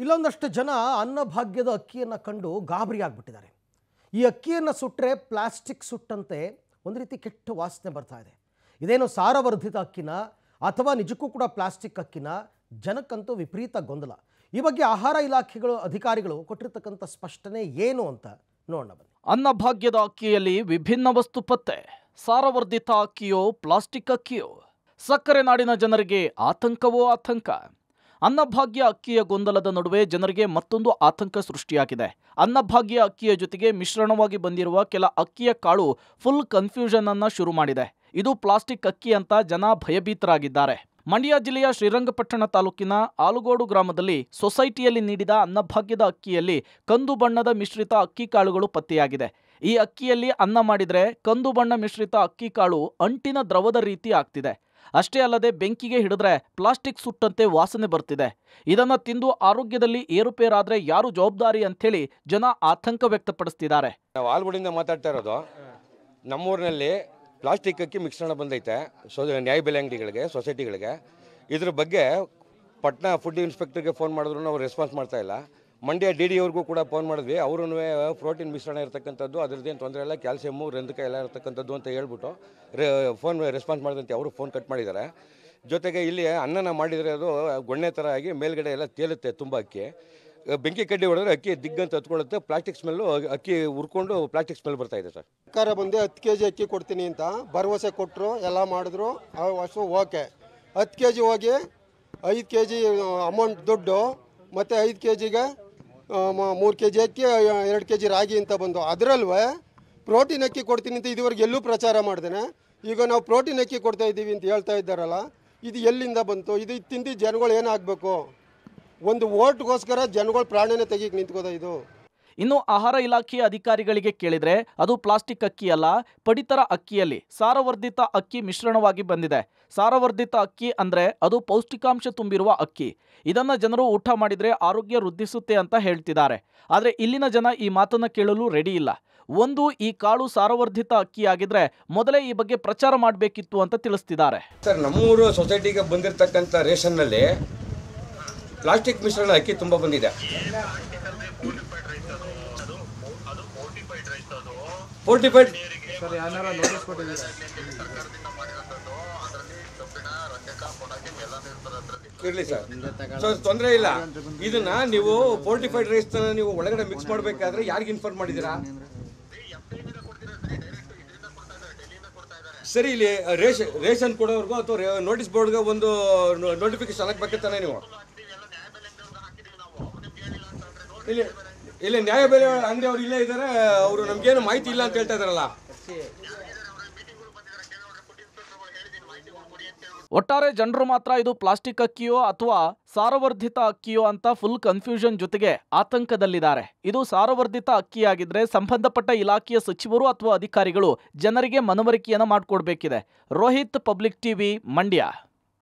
ಇಲ್ಲೊಂದಷ್ಟು ಜನ ಅನ್ನಭಾಗ್ಯದ ಅಕ್ಕಿಯನ್ನು ಕಂಡು ಗಾಬರಿ ಈ ಅಕ್ಕಿಯನ್ನು ಸುಟ್ಟರೆ ಪ್ಲಾಸ್ಟಿಕ್ ಸುಟ್ಟಂತೆ ಒಂದು ರೀತಿ ಕೆಟ್ಟ ವಾಸನೆ ಬರ್ತಾ ಇದೆ ಇದೇನು ಸಾರವರ್ಧಿತ ಅಕ್ಕಿನ ಅಥವಾ ನಿಜಕ್ಕೂ ಕೂಡ ಪ್ಲಾಸ್ಟಿಕ್ ಅಕ್ಕಿನ ಜನಕ್ಕಂತೂ ವಿಪರೀತ ಗೊಂದಲ ಈ ಬಗ್ಗೆ ಆಹಾರ ಇಲಾಖೆಗಳು ಅಧಿಕಾರಿಗಳು ಕೊಟ್ಟಿರ್ತಕ್ಕಂಥ ಸ್ಪಷ್ಟನೆ ಏನು ಅಂತ ನೋಡೋಣ ಬನ್ನಿ ಅನ್ನಭಾಗ್ಯದ ಅಕ್ಕಿಯಲ್ಲಿ ವಿಭಿನ್ನ ವಸ್ತು ಪತ್ತೆ ಸಾರವರ್ಧಿತ ಅಕ್ಕಿಯೋ ಪ್ಲಾಸ್ಟಿಕ್ ಅಕ್ಕಿಯೋ ಸಕ್ಕರೆ ನಾಡಿನ ಜನರಿಗೆ ಆತಂಕವೋ ಆತಂಕ ಅನ್ನಭಾಗ್ಯ ಅಕ್ಕಿಯ ಗೊಂದಲದ ನಡುವೆ ಜನರಿಗೆ ಮತ್ತೊಂದು ಆತಂಕ ಸೃಷ್ಟಿಯಾಗಿದೆ ಅನ್ನಭಾಗ್ಯ ಅಕ್ಕಿಯ ಜೊತೆಗೆ ಮಿಶ್ರಣವಾಗಿ ಬಂದಿರುವ ಕೆಲ ಅಕ್ಕಿಯ ಕಾಳು ಫುಲ್ ಕನ್ಫ್ಯೂಷನ್ ಅನ್ನ ಶುರು ಮಾಡಿದೆ ಇದು ಪ್ಲಾಸ್ಟಿಕ್ ಅಕ್ಕಿ ಅಂತ ಜನ ಭಯಭೀತರಾಗಿದ್ದಾರೆ ಮಂಡ್ಯ ಜಿಲ್ಲೆಯ ಶ್ರೀರಂಗಪಟ್ಟಣ ತಾಲೂಕಿನ ಆಲುಗೋಡು ಗ್ರಾಮದಲ್ಲಿ ಸೊಸೈಟಿಯಲ್ಲಿ ನೀಡಿದ ಅನ್ನಭಾಗ್ಯದ ಅಕ್ಕಿಯಲ್ಲಿ ಕಂದು ಬಣ್ಣದ ಮಿಶ್ರಿತ ಅಕ್ಕಿ ಕಾಳುಗಳು ಪತ್ತೆಯಾಗಿದೆ ಈ ಅಕ್ಕಿಯಲ್ಲಿ ಅನ್ನ ಮಾಡಿದರೆ ಕಂದು ಬಣ್ಣ ಮಿಶ್ರಿತ ಅಕ್ಕಿ ಕಾಳು ಅಂಟಿನ ದ್ರವದ ರೀತಿ ಆಗ್ತಿದೆ ಅಷ್ಟೇ ಅಲ್ಲದೆ ಬೆಂಕಿಗೆ ಹಿಡಿದ್ರೆ ಪ್ಲಾಸ್ಟಿಕ್ ಸುಟ್ಟಂತೆ ವಾಸನೆ ಬರ್ತಿದೆ ಇದನ್ನು ತಿಂದು ಆರೋಗ್ಯದಲ್ಲಿ ಏರುಪೇರಾದರೆ ಯಾರು ಜವಾಬ್ದಾರಿ ಅಂತೇಳಿ ಜನ ಆತಂಕ ವ್ಯಕ್ತಪಡಿಸ್ತಿದ್ದಾರೆ ನಾವು ಆಲ್ಗುಡಿಂದ ಮಾತಾಡ್ತಾ ಇರೋದು ನಮ್ಮೂರಿನಲ್ಲಿ ಪ್ಲಾಸ್ಟಿಕ್ ಅಕ್ಕಿ ಮಿಶ್ರಣ ಬಂದೈತೆ ಸೊ ನ್ಯಾಯ ಬೆಲೆ ಅಂಗಡಿಗಳಿಗೆ ಸೊಸೈಟಿಗಳಿಗೆ ಇದ್ರ ಬಗ್ಗೆ ಪಟ್ನಾ ಫುಡ್ ಇನ್ಸ್ಪೆಕ್ಟರ್ಗೆ ಫೋನ್ ಮಾಡಿದ್ರು ನಾವು ರೆಸ್ಪಾನ್ಸ್ ಮಾಡ್ತಾ ಇಲ್ಲ ಮಂಡ್ಯ ಡಿ ಡಿ ಅವ್ರಿಗೂ ಕೂಡ ಫೋನ್ ಮಾಡಿದ್ವಿ ಅವ್ರೂ ಪ್ರೋಟೀನ್ ಮಿಶ್ರಣ ಇರತಕ್ಕಂಥದ್ದು ಅದ್ರದ್ದೇನು ತೊಂದರೆ ಇಲ್ಲ ಕ್ಯಾಲ್ಸಿಯಮ್ಮು ರಂಧಕ ಎಲ್ಲ ಇರತಕ್ಕಂಥದ್ದು ಅಂತ ಹೇಳ್ಬಿಟ್ಟು ರೇ ಫೋನ್ ರೆಸ್ಪಾನ್ಸ್ ಮಾಡಿದಂತೆ ಅವರು ಫೋನ್ ಕಟ್ ಮಾಡಿದ್ದಾರೆ ಜೊತೆಗೆ ಇಲ್ಲಿ ಅನ್ನನ ಮಾಡಿದರೆ ಅದು ಗೊಣ್ಣೆ ಥರ ಆಗಿ ಮೇಲ್ಗಡೆ ಎಲ್ಲ ತೇಲುತ್ತೆ ತುಂಬ ಅಕ್ಕಿ ಬೆಂಕಿ ಕಡ್ಡಿ ಹೊಡೆದ್ರೆ ಅಕ್ಕಿ ದಿಗ್ಗಂತ ಹತ್ಕೊಳ್ಳುತ್ತೆ ಪ್ಲಾಸ್ಟಿಕ್ ಸ್ಮೆಲ್ಲು ಅಕ್ಕಿ ಉರ್ಕೊಂಡು ಪ್ಲಾಸ್ಟಿಕ್ ಸ್ಮೆಲ್ ಬರ್ತಾ ಇದೆ ಸರ್ ಸರ್ಕಾರ ಬಂದು ಹತ್ತು ಕೆ ಜಿ ಅಕ್ಕಿ ಕೊಡ್ತೀನಿ ಅಂತ ಭರವಸೆ ಕೊಟ್ಟರು ಎಲ್ಲ ಮಾಡಿದ್ರು ಅಷ್ಟು ಓಕೆ ಹತ್ತು ಕೆ ಜಿ ಹೋಗಿ ಐದು ಕೆ ಜಿ ಅಮೌಂಟ್ ದುಡ್ಡು ಮತ್ತು ಐದು ಕೆ ಜಿಗೆ ಮೂರು ಕೆ ಜಿ ಅಕ್ಕಿ ಎರಡು ಕೆ ಜಿ ರಾಗಿ ಅಂತ ಬಂದು ಅದರಲ್ವೇ ಪ್ರೋಟೀನ್ ಅಕ್ಕಿ ಕೊಡ್ತೀನಿ ಅಂತ ಇದುವರೆಗೆ ಎಲ್ಲೂ ಪ್ರಚಾರ ಮಾಡ್ದೇನೆ ಈಗ ನಾವು ಪ್ರೋಟೀನ್ ಅಕ್ಕಿ ಕೊಡ್ತಾ ಇದ್ದೀವಿ ಅಂತ ಹೇಳ್ತಾ ಇದ್ದಾರಲ್ಲ ಇದು ಎಲ್ಲಿಂದ ಬಂತು ಇದು ತಿಂದು ಜನಗಳು ಏನಾಗಬೇಕು ಒಂದು ಓಟ್ಗೋಸ್ಕರ ಜನಗಳು ಪ್ರಾಣನೇ ತೆಗಿಕ್ ನಿಂತ್ಕೋದ ಇದು ಇನ್ನು ಆಹಾರ ಇಲಾಖೆಯ ಅಧಿಕಾರಿಗಳಿಗೆ ಕೇಳಿದರೆ ಅದು ಪ್ಲಾಸ್ಟಿಕ್ ಅಕ್ಕಿ ಅಲ್ಲ ಪಡಿತರ ಅಕ್ಕಿಯಲ್ಲಿ ಸಾರವರ್ಧಿತ ಅಕ್ಕಿ ಮಿಶ್ರಣವಾಗಿ ಬಂದಿದೆ ಸಾರವರ್ಧಿತ ಅಕ್ಕಿ ಅಂದರೆ ಅದು ಪೌಷ್ಟಿಕಾಂಶ ತುಂಬಿರುವ ಅಕ್ಕಿ ಇದನ್ನು ಜನರು ಊಟ ಮಾಡಿದರೆ ಆರೋಗ್ಯ ವೃದ್ಧಿಸುತ್ತೆ ಅಂತ ಹೇಳ್ತಿದ್ದಾರೆ ಆದರೆ ಇಲ್ಲಿನ ಜನ ಈ ಮಾತನ್ನು ಕೇಳಲು ರೆಡಿ ಇಲ್ಲ ಒಂದು ಈ ಕಾಳು ಸಾರವರ್ಧಿತ ಅಕ್ಕಿಯಾಗಿದ್ರೆ ಮೊದಲೇ ಈ ಬಗ್ಗೆ ಪ್ರಚಾರ ಮಾಡಬೇಕಿತ್ತು ಅಂತ ತಿಳಿಸ್ತಿದ್ದಾರೆ ಸರ್ ನಮ್ಮೂರು ಸೊಸೈಟಿಗೆ ಬಂದಿರತಕ್ಕಂಥ ರೇಷನ್ನಲ್ಲಿ ಪ್ಲಾಸ್ಟಿಕ್ ಮಿಶ್ರಣ ಅಕ್ಕಿ ತುಂಬ ಬಂದಿದೆ ಫೋರ್ಟಿ ತೊಂದರೆ ಇಲ್ಲ ಇದನ್ನ ನೀವು ಫೋರ್ಟಿಫೈಡ್ ರೈಸ್ ನೀವು ಒಳಗಡೆ ಮಿಕ್ಸ್ ಮಾಡಬೇಕಾದ್ರೆ ಯಾರಿಗೆ ಇನ್ಫಾರ್ಮ್ ಮಾಡಿದ್ದೀರಾ ಸರಿ ಇಲ್ಲಿ ರೇಷನ್ ರೇಷನ್ ಕೊಡೋರ್ಗೋ ಅಥವಾ ನೋಟಿಸ್ ಬೋರ್ಡ್ಗೆ ಒಂದು ನೋಟಿಫಿಕೇಶನ್ ಹಾಕ್ಬೇಕಂತಾನೆ ನೀವು ಇಲ್ಲಿ ಇಲ್ಲಿ ನ್ಯಾಯ ಬೆಲೆ ಅಂಗಡಿ ಅವ್ರು ಇಲ್ಲೇ ಇದ್ದಾರೆ ಅವರು ನಮ್ಗೇನು ಮಾಹಿತಿ ಇಲ್ಲ ಅಂತ ಹೇಳ್ತಾ ಇದಾರಲ್ಲ ಒಟ್ಟಾರೆ ಜನರು ಮಾತ್ರ ಇದು ಪ್ಲಾಸ್ಟಿಕ್ ಅಕ್ಕಿಯೋ ಅಥವಾ ಸಾರವರ್ಧಿತ ಅಕ್ಕಿಯೋ ಅಂತ ಫುಲ್ ಕನ್ಫ್ಯೂಷನ್ ಜೊತೆಗೆ ಆತಂಕದಲ್ಲಿದ್ದಾರೆ ಇದು ಸಾರವರ್ಧಿತ ಅಕ್ಕಿಯಾಗಿದ್ರೆ ಸಂಬಂಧಪಟ್ಟ ಇಲಾಖೆಯ ಸಚಿವರು ಅಥವಾ ಅಧಿಕಾರಿಗಳು ಜನರಿಗೆ ಮನವರಿಕೆಯನ್ನು ಮಾಡಿಕೊಡ್ಬೇಕಿದೆ ರೋಹಿತ್ ಪಬ್ಲಿಕ್ ಟಿವಿ ಮಂಡ್ಯ